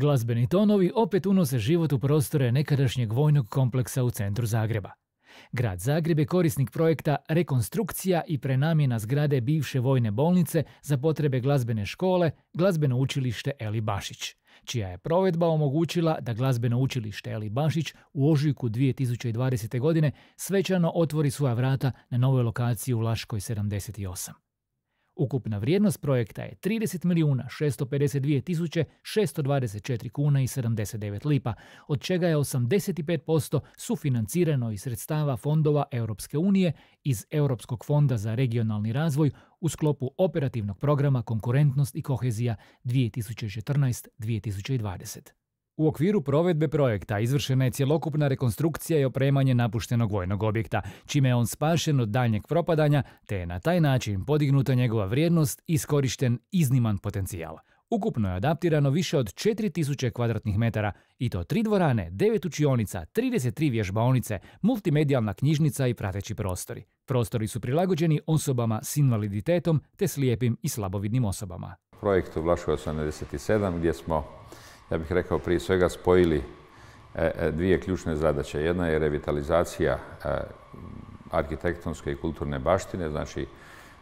Glazbeni tonovi opet unose život u prostore nekadašnjeg vojnog kompleksa u centru Zagreba. Grad Zagreb je korisnik projekta Rekonstrukcija i prenamjena zgrade bivše vojne bolnice za potrebe glazbene škole, glazbeno učilište Eli Bašić, čija je provedba omogućila da glazbeno učilište Eli Bašić u ožujku 2020. godine svećano otvori svoja vrata na novoj lokaciji u Laškoj 78. Ukupna vrijednost projekta je 30 milijuna 652 tisuće 624 kuna i 79 lipa, od čega je 85% sufinancirano iz sredstava fondova Europske unije iz Europskog fonda za regionalni razvoj u sklopu operativnog programa Konkurentnost i kohezija 2014-2020. U okviru provedbe projekta izvršena je cjelokupna rekonstrukcija i opremanje napuštenog vojnog objekta, čime je on spašen od daljnjeg propadanja, te je na taj način podignuta njegova vrijednost i iskorišten izniman potencijal. Ukupno je adaptirano više od 4000 kvadratnih metara i to tri dvorane, devet učionica, 33 vježbaonice, multimedijalna knjižnica i prateći prostori. Prostori su prilagođeni osobama s invaliditetom te slijepim i slabovidnim osobama. Projekt u Vlašu 87 gdje smo ja bih rekao prije svega spojili e, e, dvije ključne zadaće. Jedna je revitalizacija e, arhitektonske i kulturne baštine, znači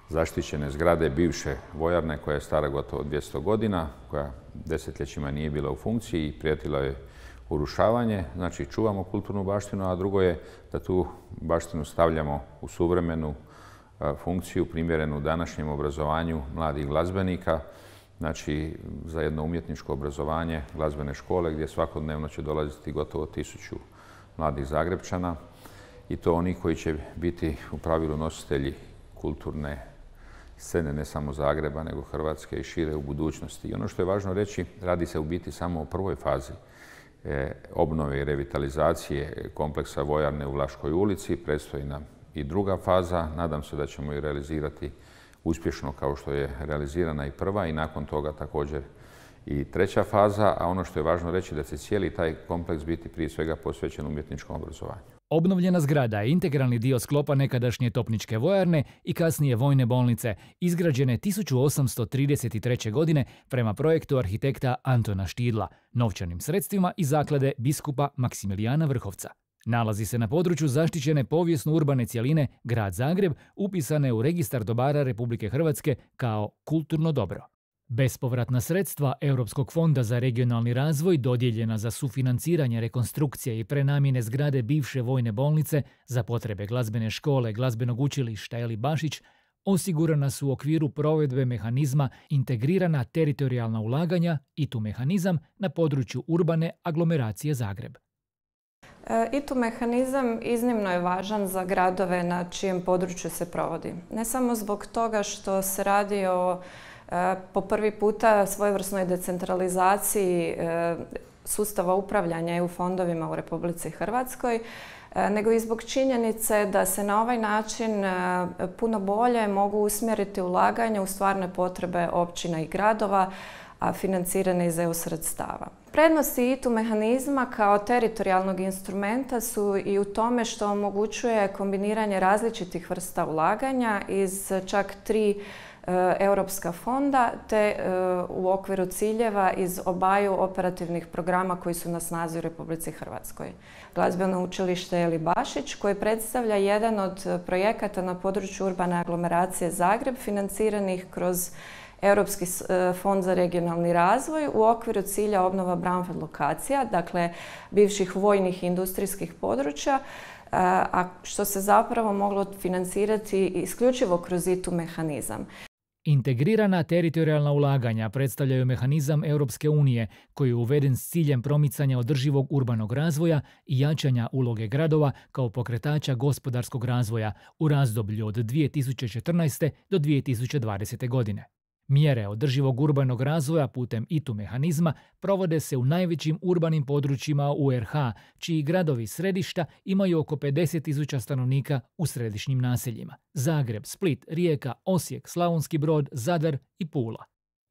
zaštićene zgrade bivše vojarne koja je stara gotovo 200 godina, koja desetljećima nije bila u funkciji i prijetila je urušavanje. Znači čuvamo kulturnu baštinu, a drugo je da tu baštinu stavljamo u suvremenu funkciju primjerenu današnjem obrazovanju mladih glazbenika, znači za jedno umjetničko obrazovanje glazbene škole gdje svakodnevno će dolaziti gotovo tisuću mladih Zagrebčana i to oni koji će biti u pravilu nositelji kulturne scene ne samo Zagreba nego Hrvatske i šire u budućnosti. I ono što je važno reći, radi se u biti samo o prvoj fazi e, obnove i revitalizacije kompleksa vojarne u Vlaškoj ulici. Predstoji nam i druga faza. Nadam se da ćemo i realizirati uspješno kao što je realizirana i prva i nakon toga također i treća faza, a ono što je važno reći da će cijeli taj kompleks biti prije svega posvećen umjetničkom obrazovanju. Obnovljena zgrada je integralni dio sklopa nekadašnje topničke vojarne i kasnije vojne bolnice, izgrađene 1833. godine prema projektu arhitekta Antona Štidla, novčanim sredstvima i zaklade biskupa Maksimilijana Vrhovca. Nalazi se na području zaštićene povijesno-urbane cjeline Grad Zagreb upisane u Registar dobara Republike Hrvatske kao kulturno dobro. Bespovratna sredstva Europskog fonda za regionalni razvoj dodijeljena za sufinanciranje rekonstrukcije i prenamjene zgrade bivše vojne bolnice za potrebe glazbene škole, glazbenog učilišta ili Bašić osigurana su u okviru provedbe mehanizma integrirana teritorijalna ulaganja i tu mehanizam na području urbane aglomeracije Zagreb. ITU mehanizam iznimno je važan za gradove na čijem području se provodi. Ne samo zbog toga što se radi o e, po prvi puta svojevrsnoj decentralizaciji e, sustava upravljanja EU fondovima u Republici Hrvatskoj, e, nego i zbog činjenice da se na ovaj način puno bolje mogu usmjeriti ulaganje u stvarne potrebe općina i gradova, a financirane iz EU sredstava. Prednosti ITU mehanizma kao teritorijalnog instrumenta su i u tome što omogućuje kombiniranje različitih vrsta ulaganja iz čak tri e, europska fonda te e, u okviru ciljeva iz obaju operativnih programa koji su na snazi u Republici Hrvatskoj. Glazbeno učilište Eli Bašić koji predstavlja jedan od projekata na području urbane aglomeracije Zagreb financiranih kroz Europski e, fond za regionalni razvoj u okviru cilja obnova Bramford lokacija, dakle bivših vojnih i industrijskih područja, e, a što se zapravo moglo financirati isključivo kroz ITU mehanizam. Integrirana teritorijalna ulaganja predstavljaju mehanizam Europske unije koji je uveden s ciljem promicanja održivog urbanog razvoja i jačanja uloge gradova kao pokretača gospodarskog razvoja u razdoblju od 2014. do 2020. godine. Mjere održivog urbanog razvoja putem ITU mehanizma provode se u najvećim urbanim područjima u RH, čiji gradovi središta imaju oko tisuća stanovnika u središnjim naseljima. Zagreb, Split, Rijeka, Osijek, Slavonski brod, Zadar i Pula.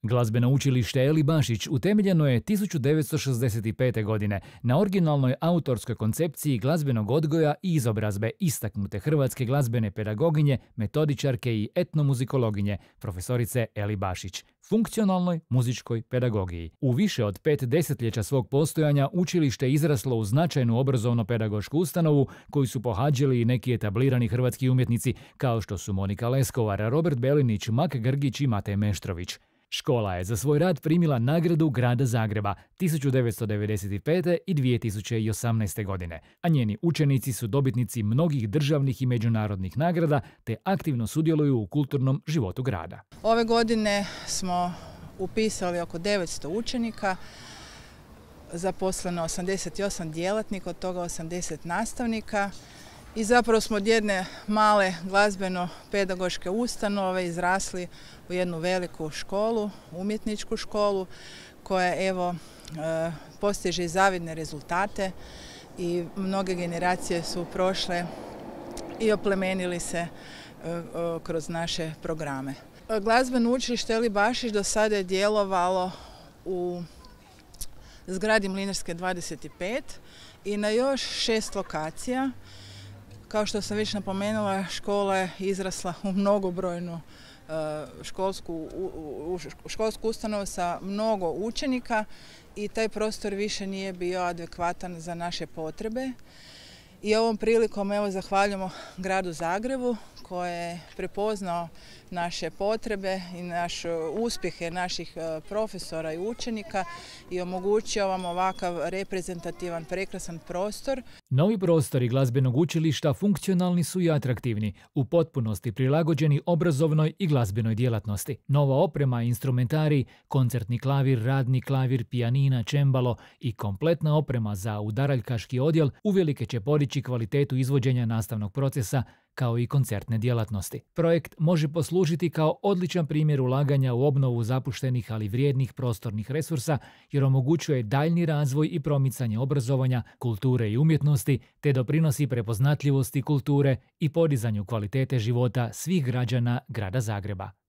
Glazbeno učilište Eli Bašić utemeljeno je 1965. godine na originalnoj autorskoj koncepciji glazbenog odgoja i izobrazbe istaknute hrvatske glazbene pedagoginje, metodičarke i etnomuzikologinje, profesorice Eli Bašić, funkcionalnoj muzičkoj pedagogiji. U više od pet desetljeća svog postojanja učilište izraslo u značajnu obrazovno-pedagošku ustanovu koju su pohađali i neki etablirani hrvatski umjetnici kao što su Monika Leskovara, Robert Belinić, Mak Grgić i Mate Meštrović. Škola je za svoj rad primila nagradu Grada Zagreba 1995. i 2018. godine, a njeni učenici su dobitnici mnogih državnih i međunarodnih nagrada te aktivno sudjeluju u kulturnom životu grada. Ove godine smo upisali oko 900 učenika, zaposleno 88 djelatnika, od toga 80 nastavnika, i zapravo smo od jedne male glazbeno-pedagoške ustanove izrasli u jednu veliku školu, umjetničku školu koja evo e, postiže zavidne rezultate i mnoge generacije su prošle i oplemenili se e, kroz naše programe. Glazbeno učilište Eli Bašić do sada je djelovalo u zgradi Mlinarske 25 i na još šest lokacija kao što sam već napomenula, škola je izrasla u mnogobrojnu e, školsku, školsku ustanovu sa mnogo učenika i taj prostor više nije bio adekvatan za naše potrebe. I ovom prilikom evo zahvaljujemo gradu Zagrebu koje je prepoznao naše potrebe i naše uspjehe naših e, profesora i učenika i omogućio vam ovakav reprezentativan, prekrasan prostor. Novi prostori glazbenog učilišta funkcionalni su i atraktivni, u potpunosti prilagođeni obrazovnoj i glazbenoj djelatnosti. Nova oprema, instrumentari, koncertni klavir, radni klavir, pijanina, čembalo i kompletna oprema za udaraljkaški odjel uvelike će podići kvalitetu izvođenja nastavnog procesa kao i koncertne djelatnosti. Projekt može poslužiti kao odličan primjer ulaganja u obnovu zapuštenih ali vrijednih prostornih resursa jer omogućuje daljni razvoj i promicanje obrazovanja, kulture i umjetnosti te doprinosi prepoznatljivosti kulture i podizanju kvalitete života svih građana grada Zagreba.